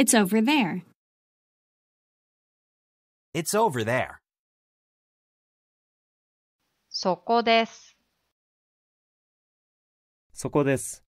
It's over there. It's over there. そこです。そこです。